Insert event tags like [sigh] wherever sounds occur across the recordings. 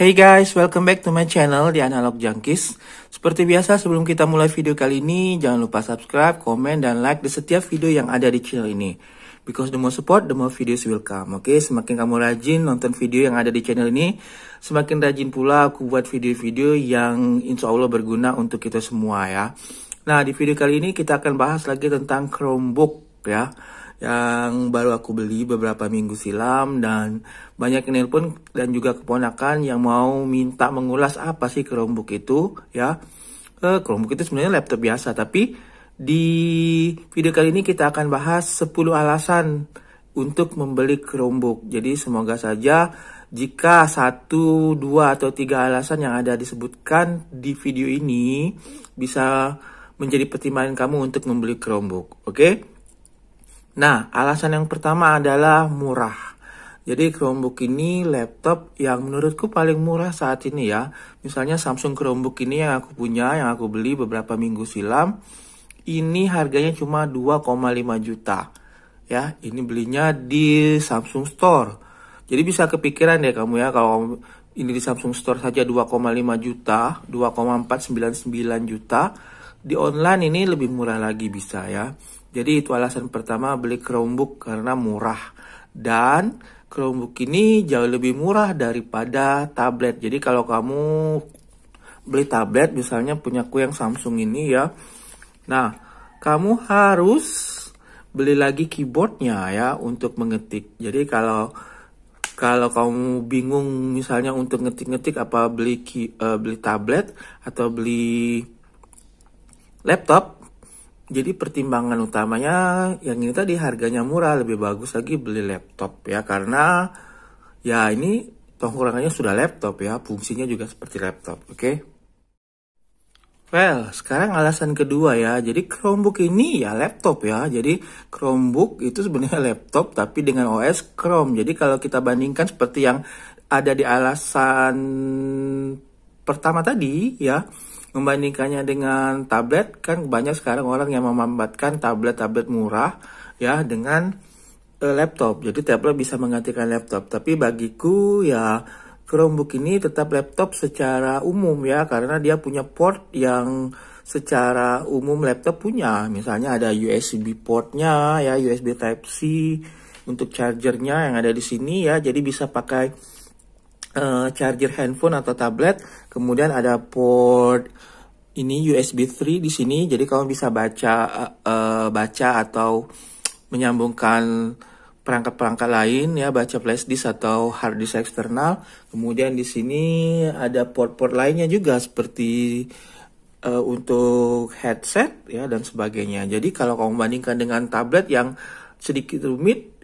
Hey guys, welcome back to my channel di Analog Junkies. Seperti biasa sebelum kita mulai video kali ini, jangan lupa subscribe, komen, dan like di setiap video yang ada di channel ini. Because the more support, the more videos will come. Oke, okay? semakin kamu rajin nonton video yang ada di channel ini, semakin rajin pula aku buat video-video yang insya Allah berguna untuk kita semua ya. Nah, di video kali ini kita akan bahas lagi tentang Chromebook ya yang baru aku beli beberapa minggu silam dan banyak yang nelpon dan juga keponakan yang mau minta mengulas apa sih Chromebook itu ya. Eh, Chromebook itu sebenarnya laptop biasa tapi di video kali ini kita akan bahas 10 alasan untuk membeli Chromebook. Jadi semoga saja jika satu, dua, atau tiga alasan yang ada disebutkan di video ini bisa menjadi pertimbangan kamu untuk membeli Chromebook. Oke? Okay? Nah, alasan yang pertama adalah murah. Jadi Chromebook ini laptop yang menurutku paling murah saat ini ya. Misalnya Samsung Chromebook ini yang aku punya, yang aku beli beberapa minggu silam, ini harganya cuma 2,5 juta. Ya, ini belinya di Samsung Store. Jadi bisa kepikiran ya kamu ya kalau ini di Samsung Store saja 2,5 juta, 2,499 juta. Di online ini lebih murah lagi bisa ya. Jadi itu alasan pertama beli Chromebook karena murah. Dan Chromebook ini jauh lebih murah daripada tablet. Jadi kalau kamu beli tablet misalnya punya punyaku yang Samsung ini ya. Nah, kamu harus beli lagi keyboardnya ya untuk mengetik. Jadi kalau kalau kamu bingung misalnya untuk ngetik-ngetik apa beli uh, beli tablet atau beli laptop jadi pertimbangan utamanya yang ini tadi harganya murah lebih bagus lagi beli laptop ya karena ya ini tongkrongannya sudah laptop ya fungsinya juga seperti laptop oke okay? Well, sekarang alasan kedua ya. Jadi Chromebook ini ya laptop ya. Jadi Chromebook itu sebenarnya [laughs] laptop tapi dengan OS Chrome. Jadi kalau kita bandingkan seperti yang ada di alasan pertama tadi ya, membandingkannya dengan tablet kan banyak sekarang orang yang memanfaatkan tablet-tablet murah ya dengan uh, laptop. Jadi tablet bisa menggantikan laptop. Tapi bagiku ya Chromebook ini tetap laptop secara umum ya karena dia punya port yang secara umum laptop punya. Misalnya ada USB portnya ya USB Type C untuk chargernya yang ada di sini ya. Jadi bisa pakai uh, eh, charger handphone atau tablet. Kemudian ada port ini USB 3 di sini. Jadi kamu bisa baca uh, baca atau menyambungkan perangkat-perangkat lain ya baca flash disk atau hard disk eksternal. Kemudian di sini ada port-port lainnya juga seperti uh, untuk headset ya dan sebagainya. Jadi kalau kamu bandingkan dengan tablet yang sedikit rumit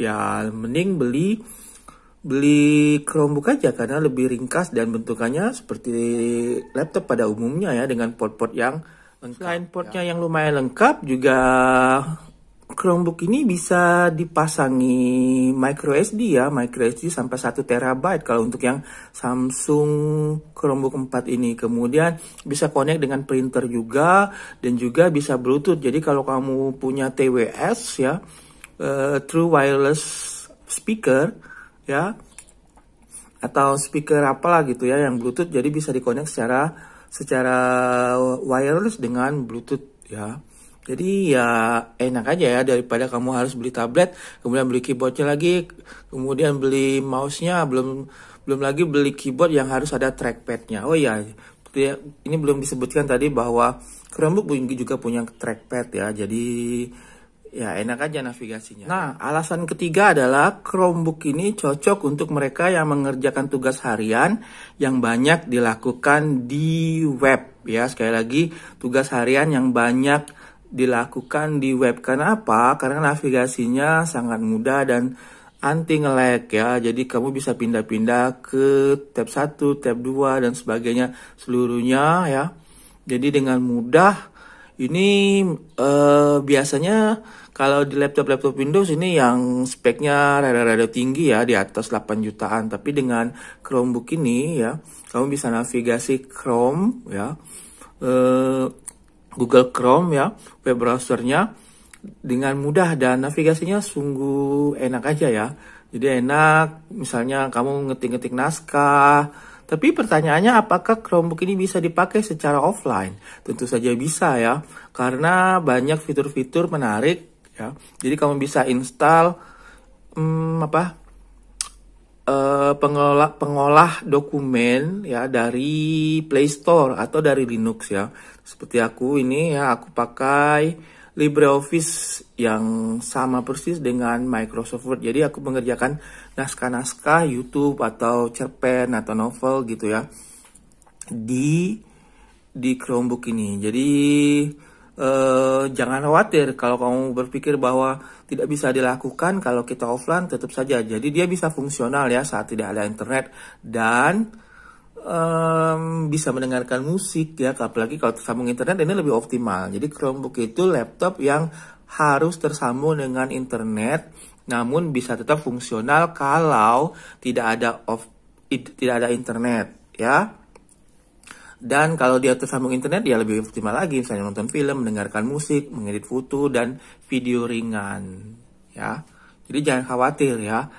ya mending beli beli Chromebook aja karena lebih ringkas dan bentukannya seperti laptop pada umumnya ya dengan port-port yang lengkap. Selain ya. portnya ya. yang lumayan lengkap juga Chromebook ini bisa dipasangi micro SD ya, micro SD sampai 1 terabyte kalau untuk yang Samsung Chromebook 4 ini. Kemudian bisa connect dengan printer juga dan juga bisa Bluetooth. Jadi kalau kamu punya TWS ya, uh, True Wireless Speaker, ya atau speaker apalah gitu ya yang Bluetooth jadi bisa dikonek secara secara wireless dengan Bluetooth ya. Jadi ya enak aja ya daripada kamu harus beli tablet, kemudian beli keyboardnya lagi, kemudian beli mouse-nya, belum belum lagi beli keyboard yang harus ada trackpadnya. Oh iya, ya ini belum disebutkan tadi bahwa Chromebook juga punya trackpad ya. Jadi ya enak aja navigasinya. Nah, alasan ketiga adalah Chromebook ini cocok untuk mereka yang mengerjakan tugas harian yang banyak dilakukan di web ya. Sekali lagi, tugas harian yang banyak dilakukan di web. Kenapa? Karena navigasinya sangat mudah dan anti ngelag ya. Jadi kamu bisa pindah-pindah ke tab 1, tab 2 dan sebagainya seluruhnya ya. Jadi dengan mudah ini uh, biasanya kalau di laptop-laptop Windows ini yang speknya rada-rada tinggi ya, di atas 8 jutaan. Tapi dengan Chromebook ini ya, kamu bisa navigasi Chrome ya, eh, Google Chrome ya, web browsernya dengan mudah dan navigasinya sungguh enak aja ya. Jadi enak, misalnya kamu ngetik-ngetik naskah, tapi pertanyaannya apakah Chromebook ini bisa dipakai secara offline? Tentu saja bisa ya, karena banyak fitur-fitur menarik ya jadi kamu bisa install hmm, apa uh, eh, pengolah pengolah dokumen ya dari Play Store atau dari Linux ya seperti aku ini ya aku pakai LibreOffice yang sama persis dengan Microsoft Word jadi aku mengerjakan naskah-naskah YouTube atau cerpen atau novel gitu ya di di Chromebook ini jadi eh, jangan khawatir kalau kamu berpikir bahwa tidak bisa dilakukan kalau kita offline tetap saja. Jadi dia bisa fungsional ya saat tidak ada internet dan um, bisa mendengarkan musik ya apalagi kalau tersambung internet ini lebih optimal jadi Chromebook itu laptop yang harus tersambung dengan internet namun bisa tetap fungsional kalau tidak ada off, tidak ada internet ya dan kalau dia tersambung internet, dia lebih optimal lagi, misalnya nonton film, mendengarkan musik, mengedit foto, dan video ringan. Ya, jadi jangan khawatir ya.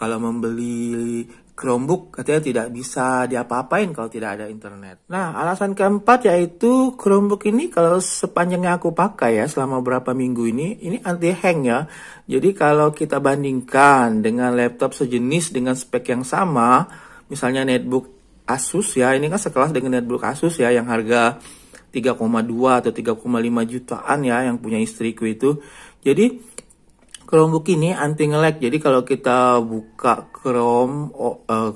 Kalau membeli Chromebook katanya tidak bisa diapa-apain kalau tidak ada internet. Nah, alasan keempat yaitu Chromebook ini kalau sepanjangnya aku pakai ya selama berapa minggu ini, ini anti hang ya. Jadi kalau kita bandingkan dengan laptop sejenis dengan spek yang sama, misalnya netbook Asus ya ini kan sekelas dengan netbook Asus ya yang harga 3,2 atau 3,5 jutaan ya yang punya istriku itu jadi Chromebook ini anti ngelag jadi kalau kita buka Chrome oh, uh,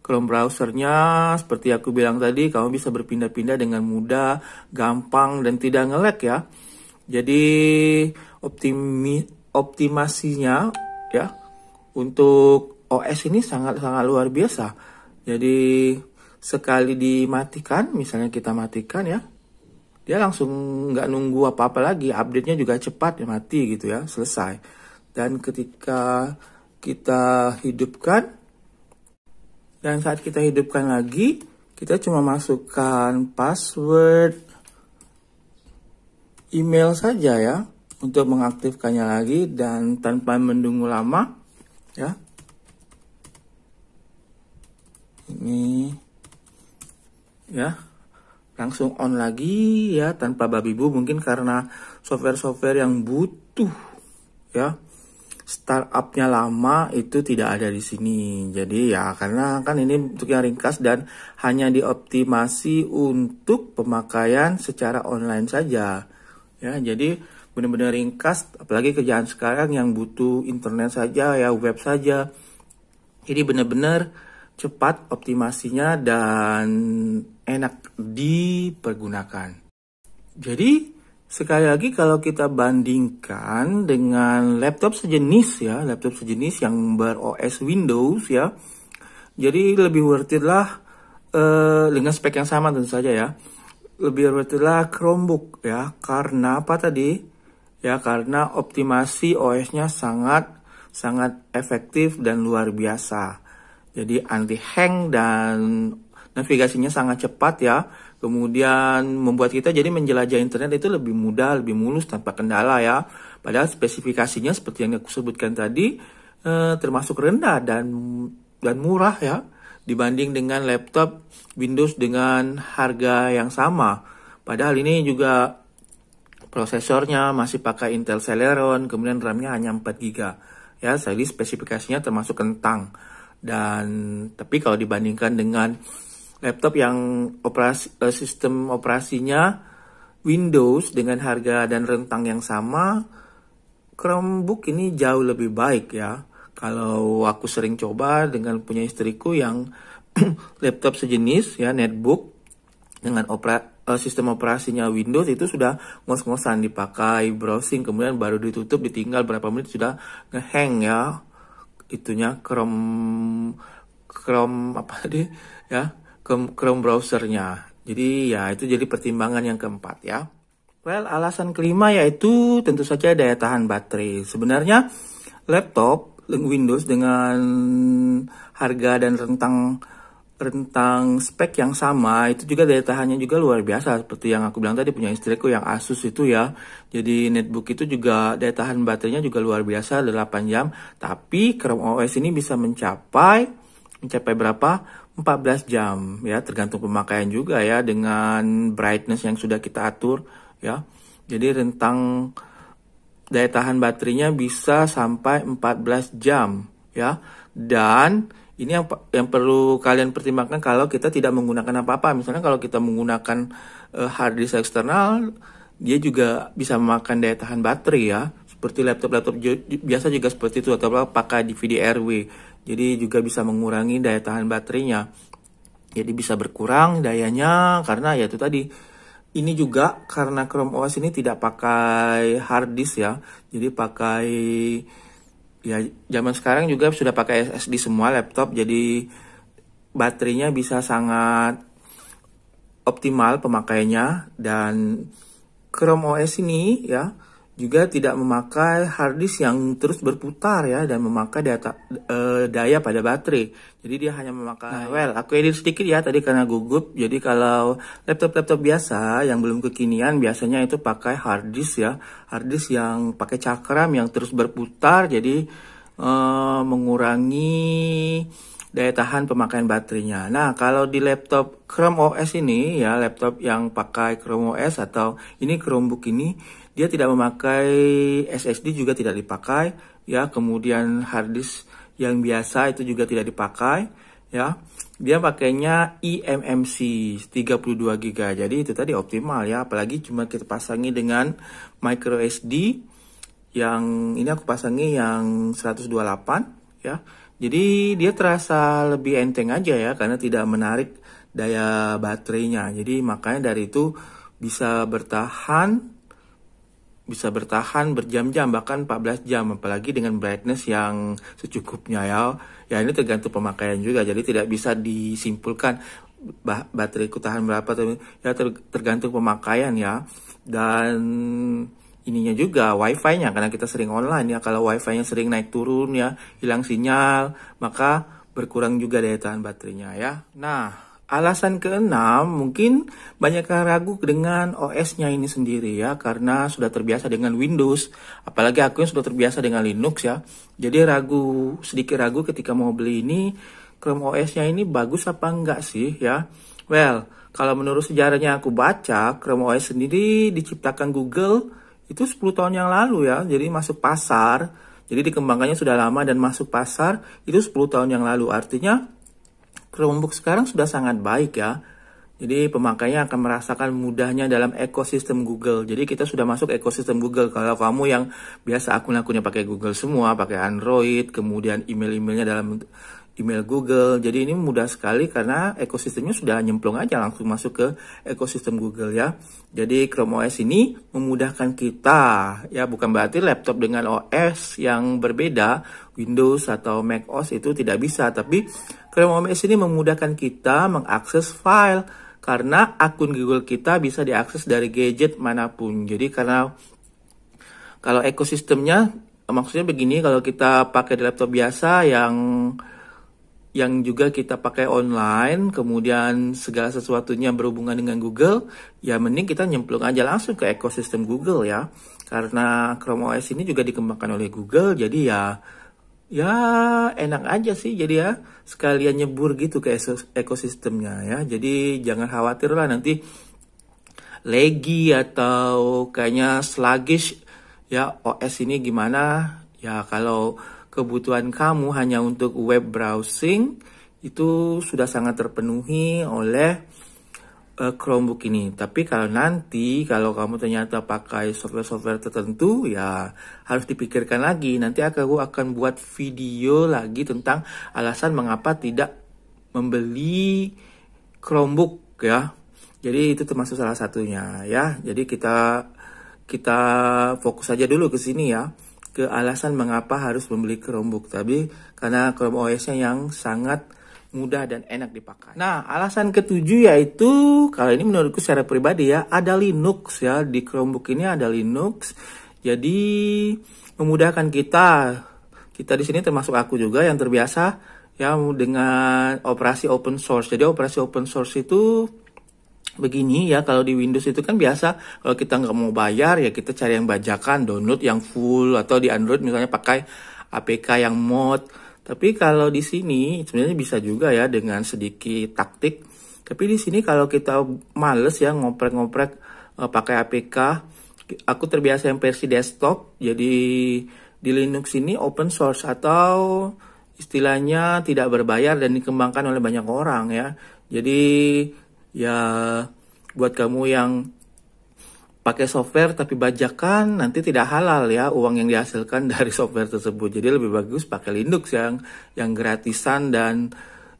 Chrome browsernya seperti aku bilang tadi kamu bisa berpindah-pindah dengan mudah gampang dan tidak ngelag ya jadi optimi optimasinya ya untuk OS ini sangat-sangat luar biasa jadi sekali dimatikan, misalnya kita matikan ya, dia langsung nggak nunggu apa-apa lagi, update-nya juga cepat ya mati gitu ya, selesai. Dan ketika kita hidupkan, dan saat kita hidupkan lagi, kita cuma masukkan password email saja ya, untuk mengaktifkannya lagi dan tanpa menunggu lama ya ini ya langsung on lagi ya tanpa babi bu mungkin karena software-software yang butuh ya startupnya lama itu tidak ada di sini jadi ya karena kan ini untuk yang ringkas dan hanya dioptimasi untuk pemakaian secara online saja ya jadi benar-benar ringkas apalagi kerjaan sekarang yang butuh internet saja ya web saja jadi benar-benar cepat optimasinya dan enak dipergunakan. Jadi sekali lagi kalau kita bandingkan dengan laptop sejenis ya, laptop sejenis yang ber OS Windows ya, jadi lebih worth it lah eh, dengan spek yang sama tentu saja ya. Lebih worth it lah Chromebook ya, karena apa tadi? Ya karena optimasi OS-nya sangat sangat efektif dan luar biasa jadi anti-hang dan navigasinya sangat cepat ya. Kemudian membuat kita jadi menjelajah internet itu lebih mudah, lebih mulus tanpa kendala ya. Padahal spesifikasinya seperti yang aku sebutkan tadi eh, termasuk rendah dan dan murah ya dibanding dengan laptop Windows dengan harga yang sama. Padahal ini juga prosesornya masih pakai Intel Celeron, kemudian RAM-nya hanya 4 GB. Ya, jadi spesifikasinya termasuk kentang. Dan tapi kalau dibandingkan dengan laptop yang operasi, eh, sistem operasinya Windows dengan harga dan rentang yang sama, Chromebook ini jauh lebih baik ya. Kalau aku sering coba dengan punya istriku yang [clears throat] laptop sejenis ya netbook dengan opera, eh, sistem operasinya Windows itu sudah ngos-ngosan dipakai browsing kemudian baru ditutup ditinggal berapa menit sudah ngehang ya itunya Chrome Chrome apa tadi ya Chrome, Chrome browsernya. Jadi ya itu jadi pertimbangan yang keempat ya. Well alasan kelima yaitu tentu saja daya tahan baterai. Sebenarnya laptop Windows dengan harga dan rentang rentang spek yang sama itu juga daya tahannya juga luar biasa seperti yang aku bilang tadi punya istriku yang Asus itu ya jadi netbook itu juga daya tahan baterainya juga luar biasa 8 jam tapi Chrome OS ini bisa mencapai mencapai berapa 14 jam ya tergantung pemakaian juga ya dengan brightness yang sudah kita atur ya jadi rentang daya tahan baterainya bisa sampai 14 jam ya dan ini yang yang perlu kalian pertimbangkan kalau kita tidak menggunakan apa-apa. Misalnya kalau kita menggunakan uh, hard disk eksternal, dia juga bisa memakan daya tahan baterai ya. Seperti laptop-laptop biasa juga seperti itu atau pakai DVD RW. Jadi juga bisa mengurangi daya tahan baterainya. Jadi bisa berkurang dayanya karena ya itu tadi ini juga karena Chrome OS ini tidak pakai hard disk ya. Jadi pakai ya zaman sekarang juga sudah pakai SSD semua laptop jadi baterainya bisa sangat optimal pemakaiannya dan Chrome OS ini ya juga tidak memakai hard yang terus berputar ya dan memakai data e, daya pada baterai. Jadi dia hanya memakai nah, iya. well, aku edit sedikit ya tadi karena gugup. Jadi kalau laptop-laptop biasa yang belum kekinian biasanya itu pakai hard ya. Hard yang pakai cakram yang terus berputar jadi e, mengurangi daya tahan pemakaian baterainya. Nah, kalau di laptop Chrome OS ini ya, laptop yang pakai Chrome OS atau ini Chromebook ini dia tidak memakai SSD juga tidak dipakai, ya. Kemudian hard disk yang biasa itu juga tidak dipakai, ya. Dia pakainya eMMC 32 GB. Jadi itu tadi optimal ya, apalagi cuma kita pasangi dengan micro SD yang ini aku pasangi yang 128 ya. Jadi dia terasa lebih enteng aja ya karena tidak menarik daya baterainya. Jadi makanya dari itu bisa bertahan bisa bertahan berjam-jam bahkan 14 jam apalagi dengan brightness yang secukupnya ya. Ya ini tergantung pemakaian juga jadi tidak bisa disimpulkan baterai ku tahan berapa ya tergantung pemakaian ya. Dan ininya juga wifi-nya karena kita sering online ya kalau wifi-nya sering naik turun ya hilang sinyal maka berkurang juga daya tahan baterainya ya. Nah, Alasan keenam, mungkin banyak yang ragu dengan OS-nya ini sendiri ya, karena sudah terbiasa dengan Windows, apalagi aku yang sudah terbiasa dengan Linux ya. Jadi ragu, sedikit ragu ketika mau beli ini, Chrome OS-nya ini bagus apa enggak sih ya. Well, kalau menurut sejarahnya aku baca, Chrome OS sendiri diciptakan Google itu 10 tahun yang lalu ya, jadi masuk pasar. Jadi dikembangkannya sudah lama dan masuk pasar itu 10 tahun yang lalu. Artinya Chromebook sekarang sudah sangat baik ya. Jadi pemakainya akan merasakan mudahnya dalam ekosistem Google. Jadi kita sudah masuk ekosistem Google. Kalau kamu yang biasa akun-akunnya pakai Google semua, pakai Android, kemudian email-emailnya dalam email Google. Jadi ini mudah sekali karena ekosistemnya sudah nyemplung aja langsung masuk ke ekosistem Google ya. Jadi Chrome OS ini memudahkan kita ya bukan berarti laptop dengan OS yang berbeda Windows atau Mac OS itu tidak bisa tapi Chrome OS ini memudahkan kita mengakses file karena akun Google kita bisa diakses dari gadget manapun. Jadi karena kalau ekosistemnya maksudnya begini kalau kita pakai laptop biasa yang yang juga kita pakai online, kemudian segala sesuatunya berhubungan dengan Google, ya mending kita nyemplung aja langsung ke ekosistem Google ya. Karena Chrome OS ini juga dikembangkan oleh Google, jadi ya ya enak aja sih jadi ya sekalian nyebur gitu ke ekosistemnya ya jadi jangan khawatir lah nanti lagi atau kayaknya sluggish ya OS ini gimana ya kalau kebutuhan kamu hanya untuk web browsing itu sudah sangat terpenuhi oleh uh, Chromebook ini. Tapi kalau nanti kalau kamu ternyata pakai software-software tertentu ya harus dipikirkan lagi. Nanti aku akan buat video lagi tentang alasan mengapa tidak membeli Chromebook ya. Jadi itu termasuk salah satunya ya. Jadi kita kita fokus saja dulu ke sini ya ke alasan mengapa harus membeli Chromebook, tapi karena Chrome OS-nya yang sangat mudah dan enak dipakai. Nah, alasan ketujuh yaitu kalau ini menurutku secara pribadi ya, ada Linux ya di Chromebook ini ada Linux. Jadi memudahkan kita kita di sini termasuk aku juga yang terbiasa ya dengan operasi open source. Jadi operasi open source itu begini ya kalau di Windows itu kan biasa kalau kita nggak mau bayar ya kita cari yang bajakan download yang full atau di Android misalnya pakai APK yang mod tapi kalau di sini sebenarnya bisa juga ya dengan sedikit taktik tapi di sini kalau kita males ya ngoprek-ngoprek uh, pakai APK aku terbiasa yang versi desktop jadi di Linux ini open source atau istilahnya tidak berbayar dan dikembangkan oleh banyak orang ya jadi ya buat kamu yang pakai software tapi bajakan nanti tidak halal ya uang yang dihasilkan [laughs] dari software tersebut. Jadi lebih bagus pakai Linux yang yang gratisan dan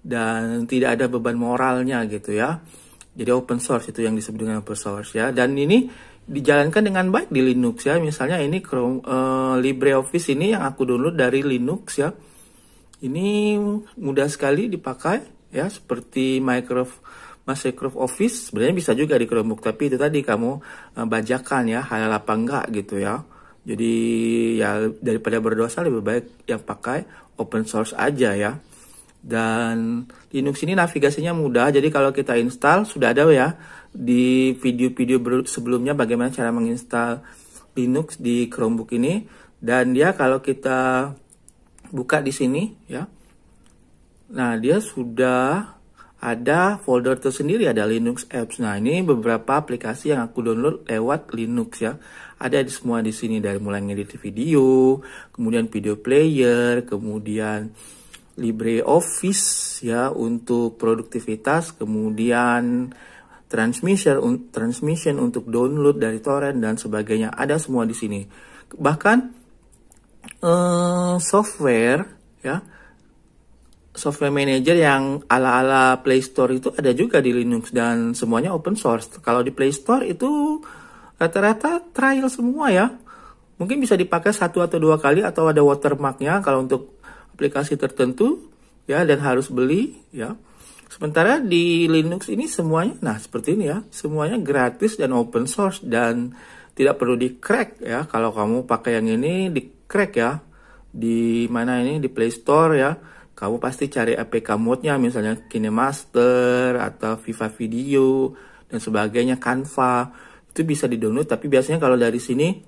dan tidak ada beban moralnya gitu ya. Jadi open source itu yang disebut dengan open source ya. Dan ini dijalankan dengan baik di Linux ya. Misalnya ini Chrome uh, LibreOffice ini yang aku download dari Linux ya. Ini mudah sekali dipakai ya seperti Microsoft Microsoft Office sebenarnya bisa juga di Chromebook tapi itu tadi kamu uh, bajakan ya halal apa enggak gitu ya jadi ya daripada berdosa lebih baik yang pakai open source aja ya dan Linux ini navigasinya mudah jadi kalau kita install sudah ada ya di video-video sebelumnya bagaimana cara menginstal Linux di Chromebook ini dan dia kalau kita buka di sini ya nah dia sudah ada folder tersendiri ada Linux apps. Nah, ini beberapa aplikasi yang aku download lewat Linux ya. Ada di semua di sini dari mulai ngedit video, kemudian video player, kemudian LibreOffice ya untuk produktivitas, kemudian transmission transmission untuk download dari torrent dan sebagainya. Ada semua di sini. Bahkan eh, software ya software manager yang ala-ala Play Store itu ada juga di Linux dan semuanya open source. Kalau di Play Store itu rata-rata trial semua ya. Mungkin bisa dipakai satu atau dua kali atau ada watermarknya kalau untuk aplikasi tertentu ya dan harus beli ya. Sementara di Linux ini semuanya, nah seperti ini ya, semuanya gratis dan open source dan tidak perlu di crack ya. Kalau kamu pakai yang ini di crack ya, di mana ini di Play Store ya kamu pasti cari APK mode-nya misalnya KineMaster atau Viva Video dan sebagainya Canva itu bisa di-download tapi biasanya kalau dari sini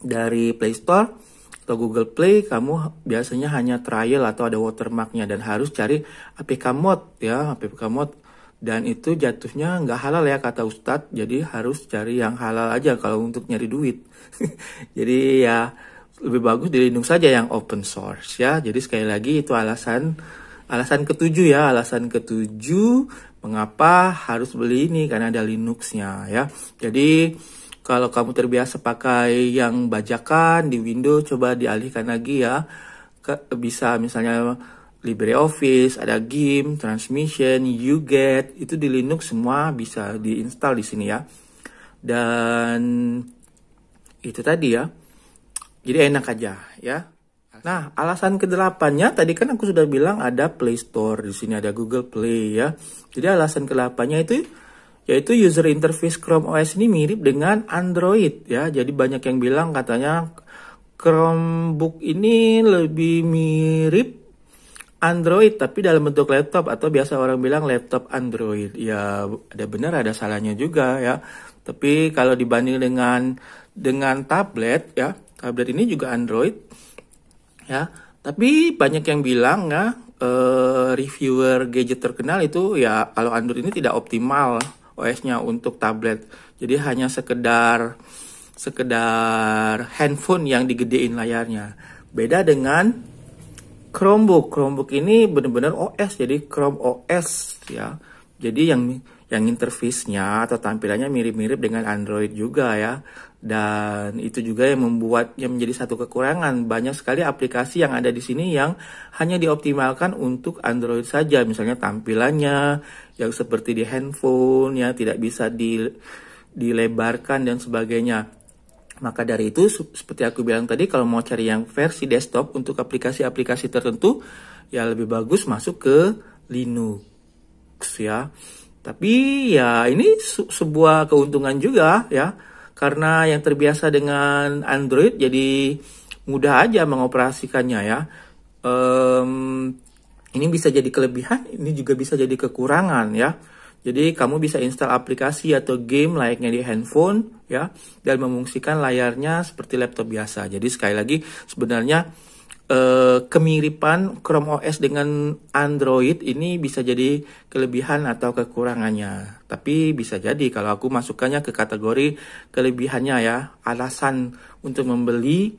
dari Play Store atau Google Play kamu biasanya hanya trial atau ada watermarknya dan harus cari APK mode ya APK mode dan itu jatuhnya nggak halal ya kata Ustadz jadi harus cari yang halal aja kalau untuk nyari duit [laughs] jadi ya lebih bagus di Linux saja yang open source ya. Jadi sekali lagi itu alasan alasan ketujuh ya, alasan ketujuh mengapa harus beli ini karena ada Linuxnya ya. Jadi kalau kamu terbiasa pakai yang bajakan di Windows coba dialihkan lagi ya. Ke, bisa misalnya LibreOffice, ada game, Transmission, UGET, itu di Linux semua bisa diinstal di sini ya. Dan itu tadi ya jadi enak aja ya. Nah, alasan kedelapannya tadi kan aku sudah bilang ada Play Store, di sini ada Google Play ya. Jadi alasan kedelapannya itu yaitu user interface Chrome OS ini mirip dengan Android ya. Jadi banyak yang bilang katanya Chromebook ini lebih mirip Android tapi dalam bentuk laptop atau biasa orang bilang laptop Android. Ya ada benar ada salahnya juga ya. Tapi kalau dibanding dengan dengan tablet ya tablet ini juga Android ya tapi banyak yang bilang ya eh, reviewer gadget terkenal itu ya kalau Android ini tidak optimal OS-nya untuk tablet jadi hanya sekedar sekedar handphone yang digedein layarnya beda dengan Chromebook Chromebook ini benar-benar OS jadi Chrome OS ya jadi yang yang interface-nya atau tampilannya mirip-mirip dengan Android juga ya dan itu juga yang membuat yang menjadi satu kekurangan. Banyak sekali aplikasi yang ada di sini yang hanya dioptimalkan untuk Android saja. Misalnya tampilannya yang seperti di handphone ya tidak bisa di, dilebarkan dan sebagainya. Maka dari itu seperti aku bilang tadi kalau mau cari yang versi desktop untuk aplikasi-aplikasi tertentu ya lebih bagus masuk ke Linux ya. Tapi ya ini sebuah keuntungan juga ya karena yang terbiasa dengan Android jadi mudah aja mengoperasikannya ya. Um, ini bisa jadi kelebihan, ini juga bisa jadi kekurangan ya. Jadi kamu bisa install aplikasi atau game layaknya di handphone ya dan memungsikan layarnya seperti laptop biasa. Jadi sekali lagi sebenarnya Eh, kemiripan Chrome OS dengan Android ini bisa jadi kelebihan atau kekurangannya. Tapi bisa jadi kalau aku masukkannya ke kategori kelebihannya ya, alasan untuk membeli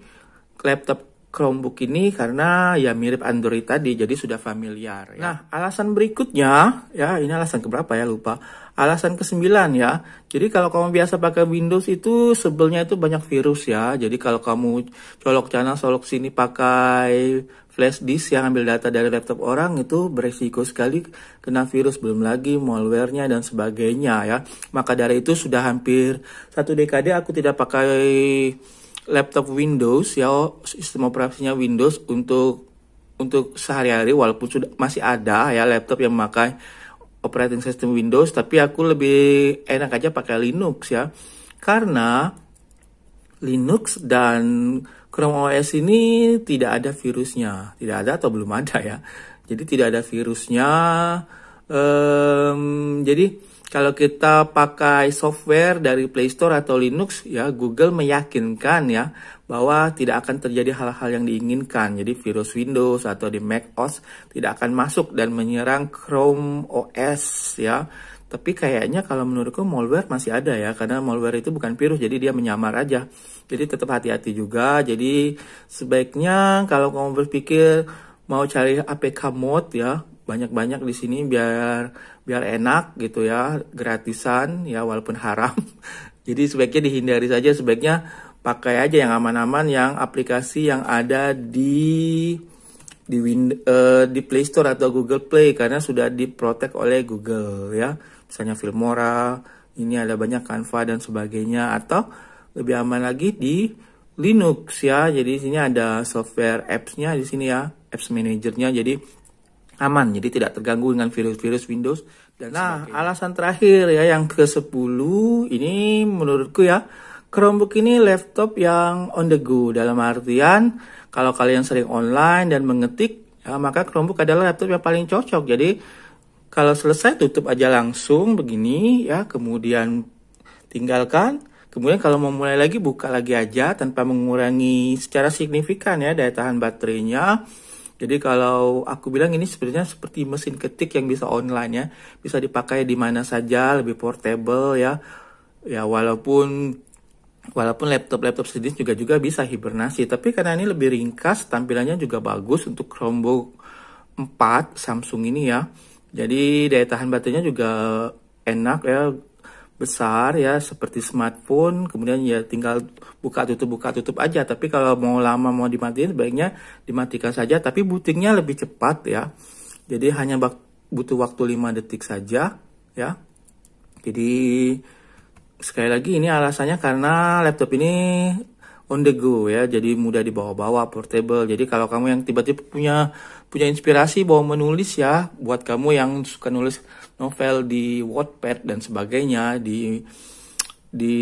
laptop Chromebook ini karena ya mirip Android tadi jadi sudah familiar ya. Nah, alasan berikutnya ya ini alasan keberapa ya lupa. Alasan ke sembilan ya. Jadi kalau kamu biasa pakai Windows itu sebelnya itu banyak virus ya. Jadi kalau kamu colok channel colok sini pakai flash disk yang ambil data dari laptop orang itu beresiko sekali kena virus belum lagi malwarenya dan sebagainya ya. Maka dari itu sudah hampir satu dekade aku tidak pakai laptop Windows ya sistem operasinya Windows untuk untuk sehari-hari walaupun sudah masih ada ya laptop yang memakai operating system Windows tapi aku lebih enak aja pakai Linux ya karena Linux dan Chrome OS ini tidak ada virusnya tidak ada atau belum ada ya jadi tidak ada virusnya um, jadi kalau kita pakai software dari Play Store atau Linux ya Google meyakinkan ya bahwa tidak akan terjadi hal-hal yang diinginkan. Jadi virus Windows atau di Mac OS tidak akan masuk dan menyerang Chrome OS ya. Tapi kayaknya kalau menurutku malware masih ada ya karena malware itu bukan virus jadi dia menyamar aja. Jadi tetap hati-hati juga. Jadi sebaiknya kalau kamu berpikir mau cari APK mod ya banyak-banyak di sini biar biar enak gitu ya gratisan ya walaupun haram [laughs] jadi sebaiknya dihindari saja sebaiknya pakai aja yang aman-aman yang aplikasi yang ada di di win, uh, eh, di Play Store atau Google Play karena sudah diprotek oleh Google ya misalnya Filmora ini ada banyak Canva dan sebagainya atau lebih aman lagi di Linux ya jadi sini ada software apps-nya di sini ya apps manajernya jadi aman jadi tidak terganggu dengan virus-virus Windows dan nah sebagainya. alasan terakhir ya yang ke 10 ini menurutku ya Chromebook ini laptop yang on the go dalam artian kalau kalian sering online dan mengetik ya, maka Chromebook adalah laptop yang paling cocok jadi kalau selesai tutup aja langsung begini ya kemudian tinggalkan kemudian kalau mau mulai lagi buka lagi aja tanpa mengurangi secara signifikan ya daya tahan baterainya jadi kalau aku bilang ini sebenarnya seperti mesin ketik yang bisa online ya, bisa dipakai di mana saja, lebih portable ya. Ya walaupun walaupun laptop-laptop sejenis juga juga bisa hibernasi, tapi karena ini lebih ringkas, tampilannya juga bagus untuk Chromebook 4 Samsung ini ya. Jadi daya tahan baterainya juga enak ya, besar ya seperti smartphone kemudian ya tinggal buka tutup buka tutup aja tapi kalau mau lama mau dimatikan baiknya dimatikan saja tapi bootingnya lebih cepat ya jadi hanya butuh waktu 5 detik saja ya jadi sekali lagi ini alasannya karena laptop ini on the go ya jadi mudah dibawa-bawa portable jadi kalau kamu yang tiba-tiba punya punya inspirasi bahwa menulis ya buat kamu yang suka nulis novel di Wattpad dan sebagainya di di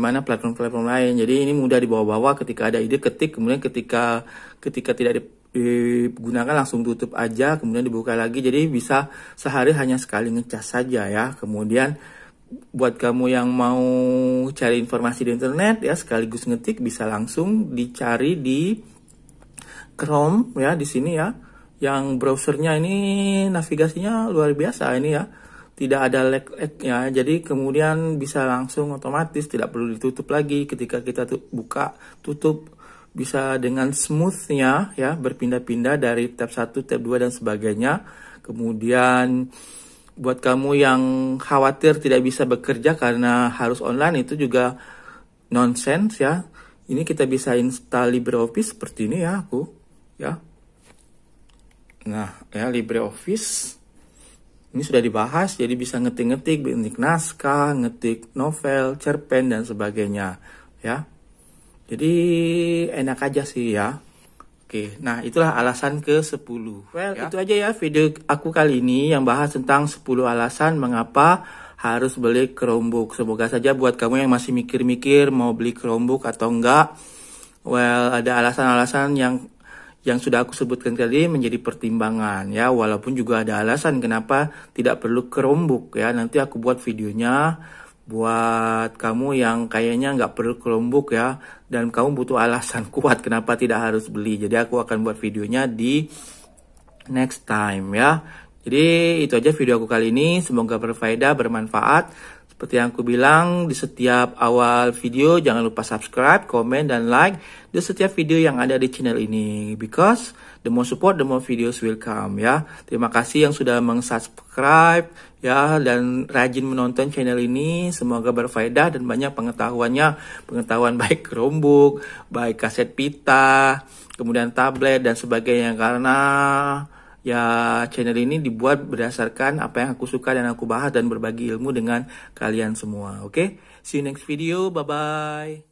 mana platform-platform lain jadi ini mudah dibawa-bawa ketika ada ide ketik kemudian ketika ketika tidak digunakan langsung tutup aja kemudian dibuka lagi jadi bisa sehari hanya sekali ngecas saja ya kemudian buat kamu yang mau cari informasi di internet ya sekaligus ngetik bisa langsung dicari di Chrome ya di sini ya yang browsernya ini navigasinya luar biasa ini ya tidak ada lag, lag ya jadi kemudian bisa langsung otomatis tidak perlu ditutup lagi ketika kita tu buka tutup bisa dengan smoothnya ya berpindah-pindah dari tab 1, tab 2 dan sebagainya kemudian buat kamu yang khawatir tidak bisa bekerja karena harus online itu juga nonsense ya. Ini kita bisa install LibreOffice seperti ini ya aku ya. Nah, ya LibreOffice ini sudah dibahas jadi bisa ngetik-ngetik, ngetik naskah, ngetik novel, cerpen dan sebagainya ya. Jadi enak aja sih ya. Oke, nah itulah alasan ke-10. Well, ya. itu aja ya video aku kali ini yang bahas tentang 10 alasan mengapa harus beli Chromebook. Semoga saja buat kamu yang masih mikir-mikir mau beli Chromebook atau enggak, well ada alasan-alasan yang yang sudah aku sebutkan tadi menjadi pertimbangan ya walaupun juga ada alasan kenapa tidak perlu Chromebook ya nanti aku buat videonya buat kamu yang kayaknya nggak perlu kelombok ya dan kamu butuh alasan [laughs] kuat kenapa tidak harus beli jadi aku akan buat videonya di next time ya jadi itu aja video aku kali ini semoga berfaedah bermanfaat seperti yang aku bilang di setiap awal video jangan lupa subscribe, komen, dan like di setiap video yang ada di channel ini because the more support the more videos will come ya. Terima kasih yang sudah mengsubscribe ya dan rajin menonton channel ini semoga berfaedah dan banyak pengetahuannya pengetahuan baik rombuk baik kaset pita kemudian tablet dan sebagainya karena ya channel ini dibuat berdasarkan apa yang aku suka dan aku bahas dan berbagi ilmu dengan kalian semua oke okay? see you next video bye bye